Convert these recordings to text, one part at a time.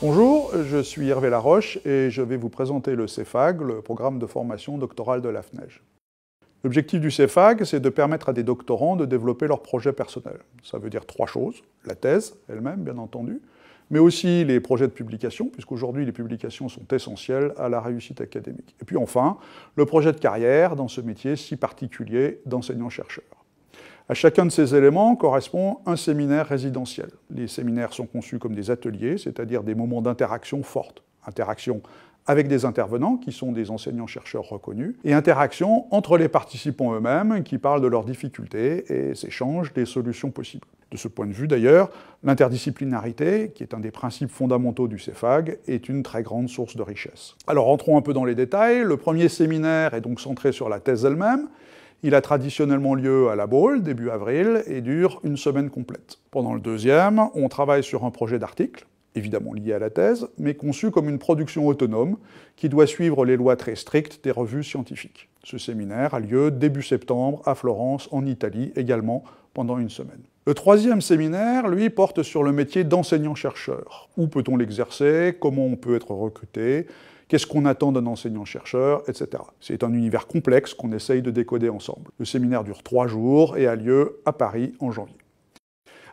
Bonjour, je suis Hervé Laroche et je vais vous présenter le CEFAG, le programme de formation doctorale de l'AFNEJ. L'objectif du CEFAG, c'est de permettre à des doctorants de développer leur projet personnel. Ça veut dire trois choses. La thèse elle-même, bien entendu, mais aussi les projets de publication, puisqu'aujourd'hui les publications sont essentielles à la réussite académique. Et puis enfin, le projet de carrière dans ce métier si particulier d'enseignant-chercheur. À chacun de ces éléments correspond un séminaire résidentiel. Les séminaires sont conçus comme des ateliers, c'est-à-dire des moments d'interaction forte. Interaction avec des intervenants qui sont des enseignants-chercheurs reconnus, et interaction entre les participants eux-mêmes qui parlent de leurs difficultés et s'échangent des solutions possibles. De ce point de vue d'ailleurs, l'interdisciplinarité, qui est un des principes fondamentaux du CEFAG, est une très grande source de richesse. Alors rentrons un peu dans les détails. Le premier séminaire est donc centré sur la thèse elle-même. Il a traditionnellement lieu à La Baule, début avril, et dure une semaine complète. Pendant le deuxième, on travaille sur un projet d'article, évidemment lié à la thèse, mais conçu comme une production autonome qui doit suivre les lois très strictes des revues scientifiques. Ce séminaire a lieu début septembre à Florence, en Italie, également pendant une semaine. Le troisième séminaire, lui, porte sur le métier d'enseignant-chercheur. Où peut-on l'exercer Comment on peut être recruté Qu'est-ce qu'on attend d'un enseignant-chercheur, etc. C'est un univers complexe qu'on essaye de décoder ensemble. Le séminaire dure trois jours et a lieu à Paris en janvier.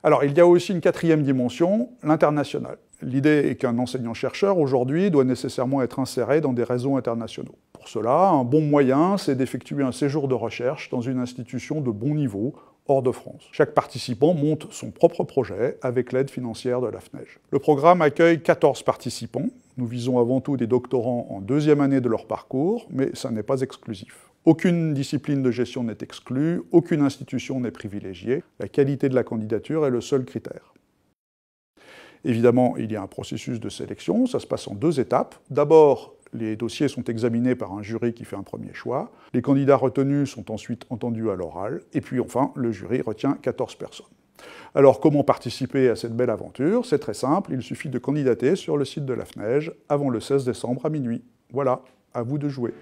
Alors, il y a aussi une quatrième dimension, l'international. L'idée est qu'un enseignant-chercheur, aujourd'hui, doit nécessairement être inséré dans des réseaux internationaux. Pour cela, un bon moyen, c'est d'effectuer un séjour de recherche dans une institution de bon niveau, hors de France. Chaque participant monte son propre projet avec l'aide financière de la e Le programme accueille 14 participants. Nous visons avant tout des doctorants en deuxième année de leur parcours, mais ça n'est pas exclusif. Aucune discipline de gestion n'est exclue, aucune institution n'est privilégiée. La qualité de la candidature est le seul critère. Évidemment, il y a un processus de sélection, ça se passe en deux étapes. D'abord, les dossiers sont examinés par un jury qui fait un premier choix. Les candidats retenus sont ensuite entendus à l'oral. Et puis enfin, le jury retient 14 personnes. Alors comment participer à cette belle aventure C'est très simple, il suffit de candidater sur le site de la FNEJ avant le 16 décembre à minuit. Voilà, à vous de jouer.